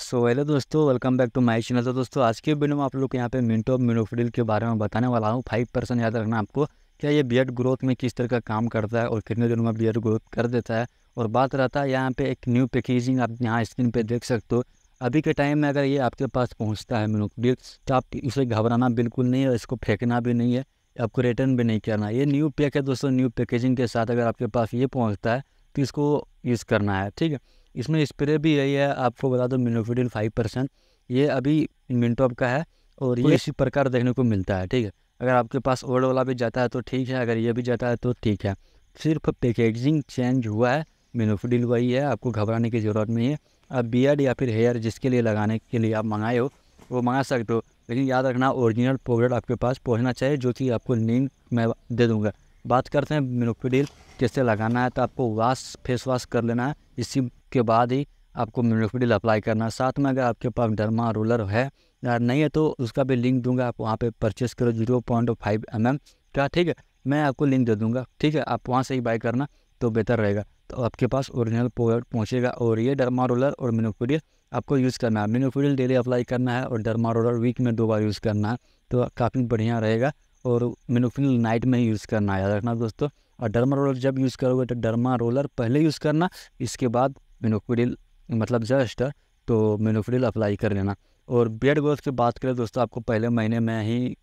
सो hello दोस्तों welcome back to my channel तो दोस्तों आज के वीडियो में आप लोग यहाँ पे मिनटो ऑफ मिनोफिडिल के बारे में बताने वाला हूँ फाइव परसेंट याद रखना आपको क्या ये बियड ग्रोथ में किस तरह का काम करता है और कितने दिनों में बियड ग्रोथ कर देता है और बात रहता है यहाँ पे एक न्यू पैकेजिंग आप यहाँ स्क्रीन पर देख सकते हो अभी के टाइम में अगर ये आपके पास पहुँचता है मिनोफिडिल तो आप इसे घबराना बिल्कुल नहीं है इसको फेंकना भी नहीं है आपको रिटर्न भी नहीं करना ये न्यू पैक है दोस्तों न्यू पैकेजिंग के साथ अगर आपके पास ये पहुँचता है तो इसको यूज़ करना है ठीक है इसमें स्प्रे भी यही है आपको बता दो मिनोफिडिन फाइव परसेंट ये अभी मिनटॉप का है और ये इसी प्रकार देखने को मिलता है ठीक है अगर आपके पास ओल्ड वाला भी जाता है तो ठीक है अगर ये भी जाता है तो ठीक है सिर्फ पैकेजिंग चेंज हुआ है मिनोफिडिल वही है आपको घबराने की ज़रूरत नहीं है आप बियड या फिर हेयर जिसके लिए लगाने के लिए आप मंगाए हो वो मंगा सकते हो लेकिन याद रखना ओरिजिनल प्रोडक्ट आपके पास पहुंचना चाहिए जो कि आपको लिंक मैं दे दूंगा बात करते हैं मिनोफिडिल कैसे लगाना है तो आपको वाश फेस वाश कर लेना है इसी के बाद ही आपको मिनोफिडिल अप्लाई करना साथ में अगर आपके पास डरमा रोलर है नहीं है तो उसका भी लिंक दूंगा आप वहाँ पे परचेस करो zero point five M M क्या ठीक है मैं आपको लिंक दे दूंगा ठीक है आप वहाँ से ही बाई करना तो बेहतर रहेगा तो आपके पास ओरिजिनल प्रोडक्ट पहुँचेगा और ये डरमा रोलर और मिनोफिडिल आपको यूज़ करना है मिनोफिडिल डेली अप्लाई करना है और डरमा रोलर वीक में दो बार यूज़ करना है तो काफ़ी बढ़िया रहेगा और मिनोफिल नाइट में ही यूज़ करना है याद रखना दोस्तों और डरमा रोलर जब यूज़ करोगे तो डरमा रोलर पहले यूज़ करना इसके बाद मेनोफ्रिल मतलब जस्ट तो मेनोफ्रिल अप्लाई कर लेना और बियड ग्रोथ की बात करें दोस्तों आपको पहले महीने में ही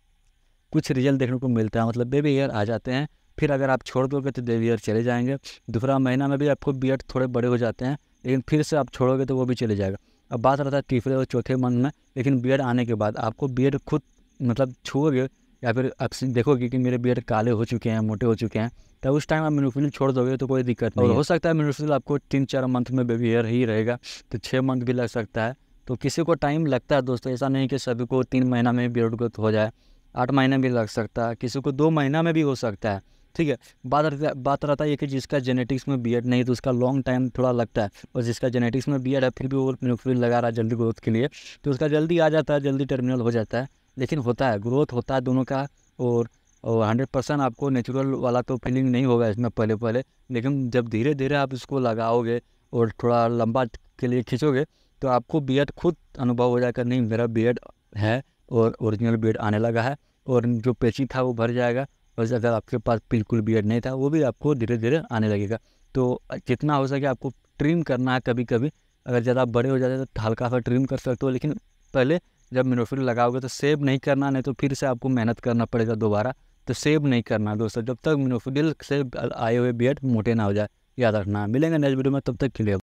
कुछ रिजल्ट देखने को मिलता है मतलब बेबी हेयर आ जाते हैं फिर अगर आप छोड़ दोगे तो बेबी हेयर चले जाएंगे दूसरा महीना में भी आपको बियड थोड़े बड़े हो जाते हैं लेकिन फिर से आप छोड़ोगे तो वो भी चले जाएगा अब बात रहता है तीसरे और चौथे मंथ में लेकिन बियड आने के बाद आपको बियड खुद मतलब छुओगे या फिर आप देखोगे कि मेरे बियर काले हो चुके हैं मोटे हो चुके हैं तब उस टाइम आप मिनोफिलिन छोड़ दोगे तो कोई दिक्कत नहीं और हो सकता है मिनोफिलिन आपको तीन चार मंथ में बेबी हेयर ही रहेगा तो छः मंथ भी लग सकता है तो किसी को टाइम लगता है दोस्तों ऐसा नहीं कि सभी को तीन महीना में बियड ग्रोथ हो जाए आठ महीने भी लग सकता है किसी को दो महीना में भी हो सकता है ठीक है बात रहता बात रहता है कि जिसका जेनेटिक्स में बीएड नहीं तो उसका लॉन्ग टाइम थोड़ा लगता है और जिसका जेनेटिक्स में बीएड है फिर भी वो मिनोफिल लगा रहा है जल्दी ग्रोथ के लिए तो उसका जल्दी आ जाता है जल्दी टर्मिनल हो जाता है लेकिन होता है ग्रोथ होता है दोनों का और हंड्रेड परसेंट आपको नेचुरल वाला तो फीलिंग नहीं होगा इसमें पहले पहले लेकिन जब धीरे धीरे आप इसको लगाओगे और थोड़ा लंबा के लिए खींचोगे तो आपको बी खुद अनुभव हो जाएगा नहीं मेरा बी है और ओरिजिनल बी आने लगा है और जो पेची था वो भर जाएगा और अगर आपके पास बिल्कुल बी नहीं था वो भी आपको धीरे धीरे आने लगेगा तो जितना हो सके आपको ट्रिम करना है कभी कभी अगर ज़्यादा बड़े हो जाते हैं तो हल्का सा ट्रिम कर सकते हो लेकिन पहले जब मिनोफिल लगाओगे तो सेव नहीं करना नहीं तो फिर से आपको मेहनत करना पड़ेगा दोबारा तो सेव नहीं करना दोस्तों जब तक मिनोफिल से आए हुए बियड मोटे ना हो जाए याद रखना मिलेंगे नेक्स्ट वीडियो में तब तक के लिए